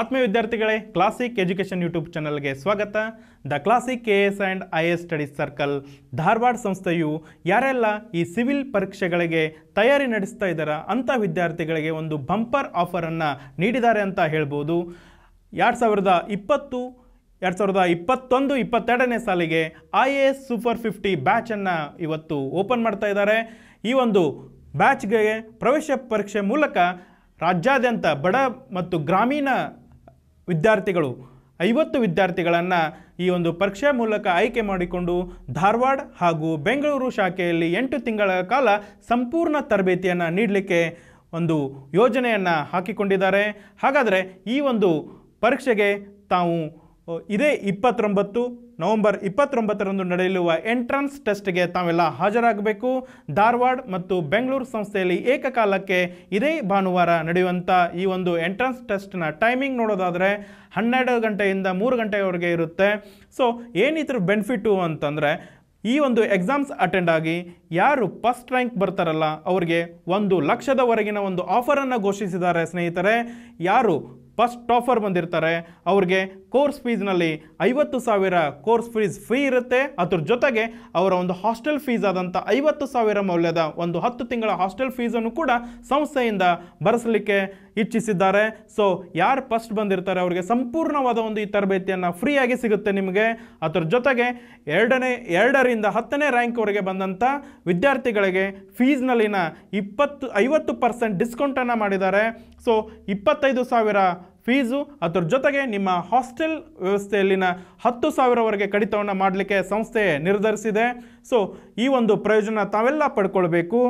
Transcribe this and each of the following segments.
ಆತ್ಮೀಯ ವಿದ್ಯಾರ್ಥಿಗಳೇ classic education YouTube ಚಾನಲ್ಗೆ ಸ್ವಾಗತ the classic K S and I S studies circle Dharwad ಸಂಸ್ಥೆಯು ಯಾರೆಲ್ಲ ಈ ಸಿವಿಲ್ ಪರೀಕ್ಷೆಗಳಿಗೆ ತಯಾರಿ ನಡೆಸ್ತಾ ಇದ್ದಾರ ಅಂಥ ವಿದ್ಯಾರ್ಥಿಗಳಿಗೆ ಒಂದು ಬಂಪರ್ ಆಫರನ್ನು ನೀಡಿದ್ದಾರೆ ಅಂತ ಹೇಳ್ಬೋದು ಎರಡು ಸಾವಿರದ ಇಪ್ಪತ್ತು ಎರಡು ಸಾವಿರದ ಇಪ್ಪತ್ತೊಂದು ಇಪ್ಪತ್ತೆರಡನೇ ಸಾಲಿಗೆ I A S super fifty ಬ್ಯಾಚನ್ನು ಇವತ್ತು ಓಪನ್ ಮಾಡ್ತಾ ಇದ್ದಾರೆ ಈ ಒಂದು ಬ್ಯಾಚ್ಗೆ ಪ್ರವೇಶ ಪರೀಕ್ಷೆ ಮೂಲಕ ರಾಜ್ಯಾದ್ಯಂತ ಬಡ ಮತ್ತು ಗ್ರಾಮೀಣ ವಿದ್ಯಾರ್ಥಿಗಳು ಐವತ್ತು ವಿದ್ಯಾರ್ಥಿಗಳನ್ನು ಈ ಒಂದು ಪರೀಕ್ಷೆ ಮೂಲಕ ಆಯ್ಕೆ ಮಾಡಿಕೊಂಡು ಧಾರವಾಡ ಹಾಗೂ ಬೆಂಗಳೂರು ಶಾಖೆಯಲ್ಲಿ ಎಂಟು ತಿಂಗಳ ಕಾಲ ಸಂಪೂರ್ಣ ತರಬೇತಿಯನ್ನು ನೀಡಲಿಕ್ಕೆ ಒಂದು ಯೋಜನೆಯನ್ನು ಹಾಕಿಕೊಂಡಿದ್ದಾರೆ ಹಾಗಾದರೆ ಈ ಒಂದು ಪರೀಕ್ಷೆಗೆ ತಾವು ಇದೇ ಇಪ್ಪತ್ತೊಂಬತ್ತು ನವೆಂಬರ್ ಇಪ್ಪತ್ತೊಂಬತ್ತರಂದು ನಡೆಯಲಿರುವ ಎಂಟ್ರನ್ಸ್ ಟೆಸ್ಟ್ಗೆ ತಾವೆಲ್ಲ ಹಾಜರಾಗಬೇಕು ಧಾರವಾಡ ಮತ್ತು ಬೆಂಗಳೂರು ಸಂಸ್ಥೆಯಲ್ಲಿ ಏಕಕಾಲಕ್ಕೆ ಇದೇ ಭಾನುವಾರ ನಡೆಯುವಂಥ ಈ ಒಂದು ಎಂಟ್ರನ್ಸ್ ಟೆಸ್ಟ್ನ ಟೈಮಿಂಗ್ ನೋಡೋದಾದರೆ ಹನ್ನೆರಡು ಗಂಟೆಯಿಂದ ಮೂರು ಗಂಟೆವರೆಗೆ ಇರುತ್ತೆ ಸೊ ಏನಿದ್ರ ಬೆನಿಫಿಟ್ಟು ಅಂತಂದರೆ ಈ ಒಂದು ಎಕ್ಸಾಮ್ಸ್ ಅಟೆಂಡ್ ಆಗಿ ಯಾರು ಫಸ್ಟ್ ರ್ಯಾಂಕ್ ಬರ್ತಾರಲ್ಲ ಅವ್ರಿಗೆ ಒಂದು ಲಕ್ಷದವರೆಗಿನ ಒಂದು ಆಫರನ್ನು ಘೋಷಿಸಿದ್ದಾರೆ ಸ್ನೇಹಿತರೆ ಯಾರು ಫಸ್ಟ್ ಆಫರ್ ಬಂದಿರ್ತಾರೆ ಅವ್ರಿಗೆ ಕೋರ್ಸ್ ಫೀಸ್ನಲ್ಲಿ ಐವತ್ತು ಸಾವಿರ ಕೋರ್ಸ್ ಫೀಸ್ ಫ್ರೀ ಇರುತ್ತೆ ಅದ್ರ ಜೊತೆಗೆ ಅವರ ಒಂದು ಹಾಸ್ಟೆಲ್ ಫೀಸ್ ಆದಂಥ ಐವತ್ತು ಸಾವಿರ ಮೌಲ್ಯದ ಒಂದು ಹತ್ತು ತಿಂಗಳ ಹಾಸ್ಟೆಲ್ ಫೀಸನ್ನು ಕೂಡ ಸಂಸ್ಥೆಯಿಂದ ಭರಿಸಲಿಕ್ಕೆ ಇಚ್ಛಿಸಿದ್ದಾರೆ ಸೊ ಯಾರು ಫಸ್ಟ್ ಬಂದಿರ್ತಾರೆ ಅವರಿಗೆ ಸಂಪೂರ್ಣವಾದ ಒಂದು ಈ ತರಬೇತಿಯನ್ನು ಫ್ರೀಯಾಗಿ ಸಿಗುತ್ತೆ ನಿಮಗೆ ಅದರ ಜೊತೆಗೆ ಎರಡನೇ ಎರಡರಿಂದ ಹತ್ತನೇ ರ್ಯಾಂಕ್ವರೆಗೆ ಬಂದಂಥ ವಿದ್ಯಾರ್ಥಿಗಳಿಗೆ ಫೀಸ್ನಲ್ಲಿನ ಇಪ್ಪತ್ತು ಐವತ್ತು ಪರ್ಸೆಂಟ್ ಡಿಸ್ಕೌಂಟನ್ನು ಮಾಡಿದ್ದಾರೆ ಸೊ ಇಪ್ಪತ್ತೈದು ಸಾವಿರ ಫೀಸು ಅದರ ಜೊತೆಗೆ ನಿಮ್ಮ ಹಾಸ್ಟೆಲ್ ವ್ಯವಸ್ಥೆಯಲ್ಲಿನ ಹತ್ತು ಸಾವಿರವರೆಗೆ ಕಡಿತವನ್ನು ಮಾಡಲಿಕ್ಕೆ ಸಂಸ್ಥೆ ನಿರ್ಧರಿಸಿದೆ ಸೊ ಈ ಒಂದು ಪ್ರಯೋಜನ ತಾವೆಲ್ಲ ಪಡ್ಕೊಳ್ಬೇಕು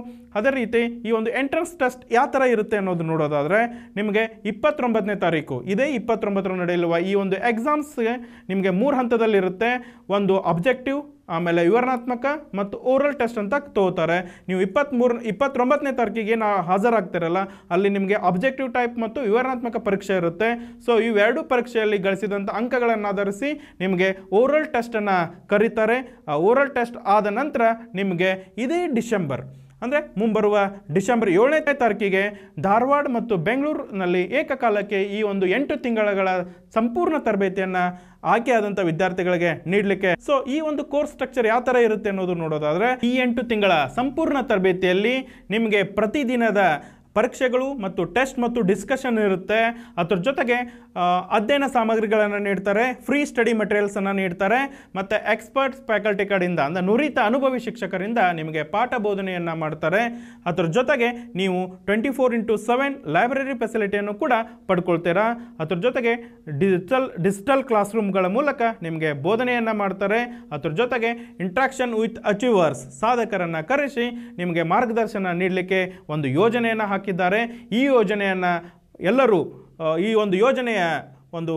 ಅದೇ ರೀತಿ ಈ ಒಂದು ಎಂಟ್ರೆನ್ಸ್ ಟೆಸ್ಟ್ ಯಾವ ಥರ ಇರುತ್ತೆ ಅನ್ನೋದು ನೋಡೋದಾದರೆ ನಿಮಗೆ ಇಪ್ಪತ್ತೊಂಬತ್ತನೇ ತಾರೀಕು ಇದೇ ಇಪ್ಪತ್ತೊಂಬತ್ತರ ನಡೆಯಲಿರುವ ಈ ಒಂದು ಎಕ್ಸಾಮ್ಸ್ಗೆ ನಿಮಗೆ ಮೂರು ಹಂತದಲ್ಲಿರುತ್ತೆ ಒಂದು ಅಬ್ಜೆಕ್ಟಿವ್ ಆಮೇಲೆ ವಿವರಣಾತ್ಮಕ ಮತ್ತು ಓರಲ್ ಟೆಸ್ಟ್ ಅಂತ ತಗೋತಾರೆ ನೀವು ಇಪ್ಪತ್ತ್ಮೂರು ಇಪ್ಪತ್ತೊಂಬತ್ತನೇ ತಾರೀಕಿಗೆ ನಾ ಹಾಜರಾಗ್ತಿರಲ್ಲ ಅಲ್ಲಿ ನಿಮಗೆ ಅಬ್ಜೆಕ್ಟಿವ್ ಟೈಪ್ ಮತ್ತು ವಿವರಣಾತ್ಮಕ ಪರೀಕ್ಷೆ ಇರುತ್ತೆ ಸೊ ಇವೆರಡು ಪರೀಕ್ಷೆಯಲ್ಲಿ ಗಳಿಸಿದಂಥ ಅಂಕಗಳನ್ನು ಆಧರಿಸಿ ನಿಮಗೆ ಓರಲ್ ಟೆಸ್ಟನ್ನು ಕರೀತಾರೆ ಓರಲ್ ಟೆಸ್ಟ್ ಆದ ನಂತರ ನಿಮಗೆ ಇದೇ ಡಿಸೆಂಬರ್ ಅಂದರೆ ಮುಂಬರುವ ಡಿಸೆಂಬರ್ ಏಳನೇ ತಾರೀಕಿಗೆ ಧಾರವಾಡ ಮತ್ತು ಬೆಂಗಳೂರಿನಲ್ಲಿ ಏಕಕಾಲಕ್ಕೆ ಈ ಒಂದು ಎಂಟು ತಿಂಗಳಗಳ ಸಂಪೂರ್ಣ ತರಬೇತಿಯನ್ನು ಆಯ್ಕೆಯಾದಂಥ ವಿದ್ಯಾರ್ಥಿಗಳಿಗೆ ನೀಡಲಿಕ್ಕೆ ಸೊ ಈ ಒಂದು ಕೋರ್ಸ್ ಸ್ಟ್ರಕ್ಚರ್ ಯಾವ ಥರ ಇರುತ್ತೆ ಅನ್ನೋದು ನೋಡೋದಾದರೆ ಈ ಎಂಟು ತಿಂಗಳ ಸಂಪೂರ್ಣ ತರಬೇತಿಯಲ್ಲಿ ನಿಮಗೆ ಪ್ರತಿದಿನದ ಪರೀಕ್ಷೆಗಳು ಮತ್ತು ಟೆಸ್ಟ್ ಮತ್ತು ಡಿಸ್ಕಷನ್ ಇರುತ್ತೆ ಅದರ ಜೊತೆಗೆ ಅಧ್ಯಯನ ಸಾಮಗ್ರಿಗಳನ್ನು ನೀಡ್ತಾರೆ ಫ್ರೀ ಸ್ಟಡಿ ಮೆಟೀರಿಯಲ್ಸನ್ನು ನೀಡ್ತಾರೆ ಮತ್ತು ಎಕ್ಸ್ಪರ್ಟ್ಸ್ ಫ್ಯಾಕಲ್ಟಿ ಕಡೆಯಿಂದ ಅಂದರೆ ನುರಿತ ಅನುಭವಿ ಶಿಕ್ಷಕರಿಂದ ನಿಮಗೆ ಪಾಠ ಬೋಧನೆಯನ್ನು ಮಾಡ್ತಾರೆ ಅದರ ಜೊತೆಗೆ ನೀವು twenty four into seven library ಫೆಸಿಲಿಟಿಯನ್ನು ಕೂಡ ಪಡ್ಕೊಳ್ತೀರಾ ಅದ್ರ ಜೊತೆಗೆ ಡಿಜಿಟಲ್ ಡಿಜಿಟಲ್ ಕ್ಲಾಸ್ ರೂಮ್ಗಳ ಮೂಲಕ ನಿಮಗೆ ಬೋಧನೆಯನ್ನು ಮಾಡ್ತಾರೆ ಅದ್ರ ಜೊತೆಗೆ ಇಂಟ್ರಾಕ್ಷನ್ ವಿತ್ ಅಚೀವರ್ಸ್ ಸಾಧಕರನ್ನು ಕರೆಸಿ ನಿಮಗೆ ಮಾರ್ಗದರ್ಶನ ನೀಡಲಿಕ್ಕೆ ಒಂದು ಯೋಜನೆಯನ್ನು ಹಾಕಿ ಹಾಕಿದ್ದಾರೆ ಈ ಯೋಜನೆಯನ್ನು ಎಲ್ಲರೂ ಈ ಒಂದು ಯೋಜನೆಯ ಒಂದು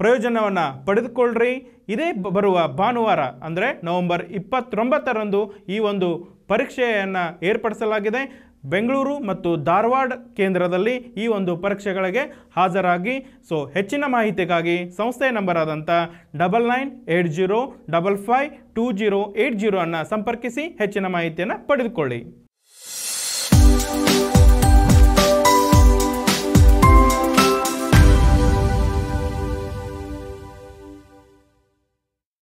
ಪ್ರಯೋಜನವನ್ನು ಪಡೆದುಕೊಳ್ಳ್ರಿ ಇದೇ ಬರುವ ಭಾನುವಾರ ಅಂದರೆ ನವೆಂಬರ್ ಇಪ್ಪತ್ತೊಂಬತ್ತರಂದು ಈ ಒಂದು ಪರೀಕ್ಷೆಯನ್ನು ಏರ್ಪಡಿಸಲಾಗಿದೆ ಬೆಂಗಳೂರು ಮತ್ತು ಧಾರವಾಡ ಕೇಂದ್ರದಲ್ಲಿ ಈ ಒಂದು ಪರೀಕ್ಷೆಗಳಿಗೆ ಹಾಜರಾಗಿ ಸೊ ಹೆಚ್ಚಿನ ಮಾಹಿತಿಗಾಗಿ ಸಂಸ್ಥೆ ನಂಬರ್ ಆದಂಥ double nine eight zero double five two zero eight zero ಅನ್ನು ಸಂಪರ್ಕಿಸಿ ಹೆಚ್ಚಿನ ಮಾಹಿತಿಯನ್ನು ಪಡೆದುಕೊಳ್ಳಿ